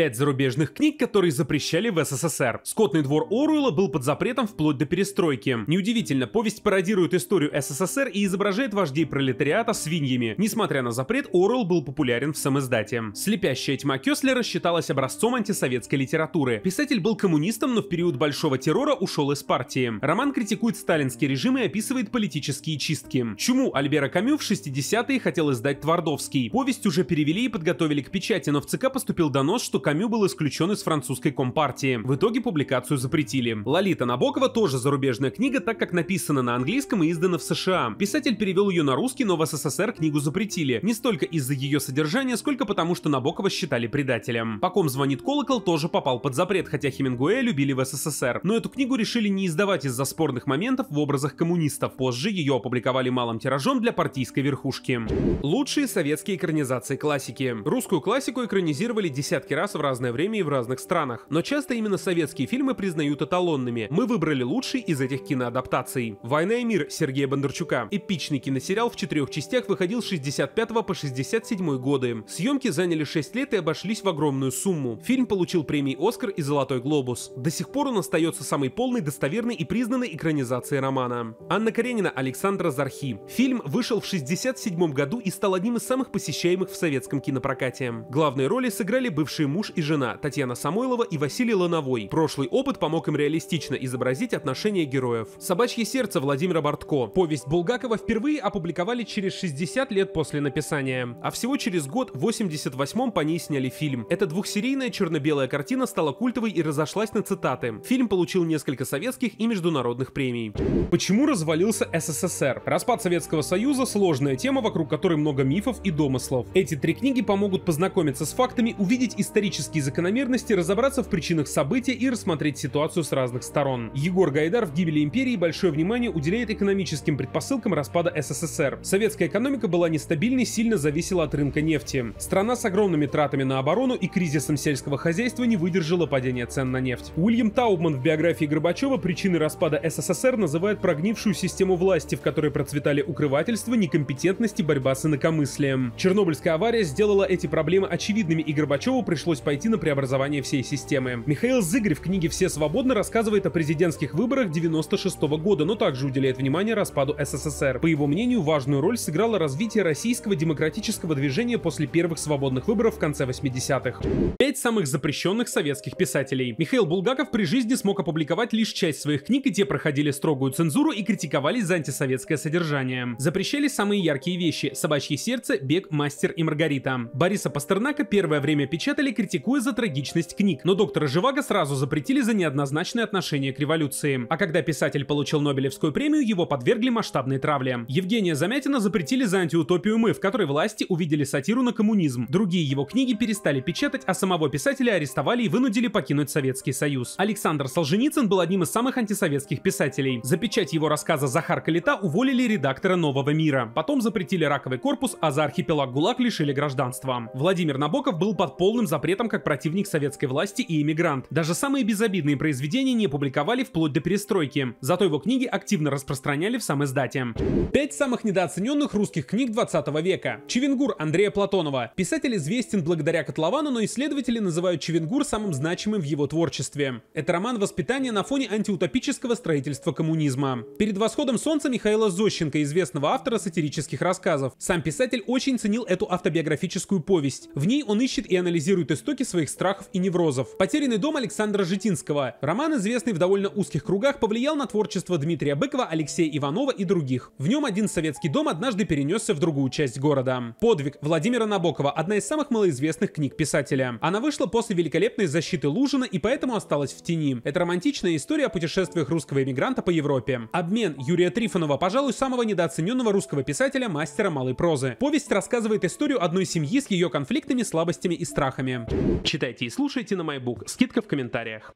Пять зарубежных книг, которые запрещали в СССР. «Скотный двор Оруэлла» был под запретом вплоть до перестройки. Неудивительно, повесть пародирует историю СССР и изображает вождей пролетариата свиньями. Несмотря на запрет, Оруэлл был популярен в самоиздате. «Слепящая тьма Кёслера» считалась образцом антисоветской литературы. Писатель был коммунистом, но в период Большого террора ушел из партии. Роман критикует сталинский режим и описывает политические чистки. «Чуму» Альбера Камю в 60-е хотел издать Твардовский. Повесть уже перевели и подготовили к печати, но в ЦК поступил донос, что Камю был исключен из французской компартии. В итоге публикацию запретили. Лолита Набокова тоже зарубежная книга, так как написана на английском и издана в США. Писатель перевел ее на русский, но в СССР книгу запретили. Не столько из-за ее содержания, сколько потому, что Набокова считали предателем. По ком звонит колокол тоже попал под запрет, хотя Хемингуэя любили в СССР. Но эту книгу решили не издавать из-за спорных моментов в образах коммунистов. Позже ее опубликовали малым тиражом для партийской верхушки. Лучшие советские экранизации классики. Русскую классику экранизировали десятки раз в разное время и в разных странах. Но часто именно советские фильмы признают эталонными. Мы выбрали лучший из этих киноадаптаций. «Война и мир» Сергея Бондарчука. Эпичный киносериал в четырех частях выходил с 65 по 67 годы. Съемки заняли 6 лет и обошлись в огромную сумму. Фильм получил премии «Оскар» и «Золотой глобус». До сих пор он остается самой полной, достоверной и признанной экранизацией романа. Анна Каренина, Александра Зархи. Фильм вышел в 67 году и стал одним из самых посещаемых в советском кинопрокате. Главные роли сыграли бывшие мужчины муж и жена Татьяна Самойлова и Василий Лановой. Прошлый опыт помог им реалистично изобразить отношения героев. «Собачье сердце» Владимира Бортко. Повесть Булгакова впервые опубликовали через 60 лет после написания, а всего через год в 88-м по ней сняли фильм. Эта двухсерийная черно-белая картина стала культовой и разошлась на цитаты. Фильм получил несколько советских и международных премий. Почему развалился СССР? Распад Советского Союза – сложная тема, вокруг которой много мифов и домыслов. Эти три книги помогут познакомиться с фактами, увидеть исторические исторические закономерности, разобраться в причинах события и рассмотреть ситуацию с разных сторон. Егор Гайдар в «Гибели империи» большое внимание уделяет экономическим предпосылкам распада СССР. Советская экономика была нестабильной, сильно зависела от рынка нефти. Страна с огромными тратами на оборону и кризисом сельского хозяйства не выдержала падения цен на нефть. Уильям Таубман в биографии Горбачева причины распада СССР называет прогнившую систему власти, в которой процветали укрывательство, некомпетентность и борьба с инакомыслием. Чернобыльская авария сделала эти проблемы очевидными, и Горбачеву пришлось пришлось пойти на преобразование всей системы. Михаил Зыгорь в книге «Все свободно рассказывает о президентских выборах 96 -го года, но также уделяет внимание распаду СССР. По его мнению, важную роль сыграло развитие российского демократического движения после первых свободных выборов в конце 80-х. Пять самых запрещенных советских писателей. Михаил Булгаков при жизни смог опубликовать лишь часть своих книг, и те проходили строгую цензуру и критиковались за антисоветское содержание. Запрещали самые яркие вещи – «Собачье сердце», «Бег», «Мастер» и «Маргарита». Бориса Пастернака первое время печатали, критиковали критикуя за трагичность книг, но доктора Живаго сразу запретили за неоднозначное отношение к революции. А когда писатель получил Нобелевскую премию, его подвергли масштабной травле. Евгения Замятина запретили за антиутопию «Мы», в которой власти увидели сатиру на коммунизм. Другие его книги перестали печатать, а самого писателя арестовали и вынудили покинуть Советский Союз. Александр Солженицын был одним из самых антисоветских писателей. За печать его рассказа «Захар Калита» уволили редактора «Нового мира». Потом запретили «Раковый корпус», а за архипелаг ГУЛАГ лишили гражданства. Владимир Набоков был под полным запретом этом как противник советской власти и иммигрант. Даже самые безобидные произведения не публиковали вплоть до перестройки, зато его книги активно распространяли в сам издате. Пять самых недооцененных русских книг 20 века. Чевенгур Андрея Платонова. Писатель известен благодаря Котловану, но исследователи называют Чевенгур самым значимым в его творчестве. Это роман воспитания на фоне антиутопического строительства коммунизма. Перед восходом солнца Михаила Зощенко, известного автора сатирических рассказов. Сам писатель очень ценил эту автобиографическую повесть. В ней он ищет и анализирует историю жестокий своих страхов и неврозов. «Потерянный дом» Александра Житинского. Роман, известный в довольно узких кругах, повлиял на творчество Дмитрия Быкова, Алексея Иванова и других. В нем один советский дом однажды перенесся в другую часть города. «Подвиг» Владимира Набокова – одна из самых малоизвестных книг писателя. Она вышла после великолепной защиты Лужина и поэтому осталась в тени. Это романтичная история о путешествиях русского эмигранта по Европе. «Обмен» Юрия Трифонова, пожалуй, самого недооцененного русского писателя, мастера малой прозы. Повесть рассказывает историю одной семьи с ее конфликтами, слабостями и страхами. Читайте и слушайте на MyBook. Скидка в комментариях.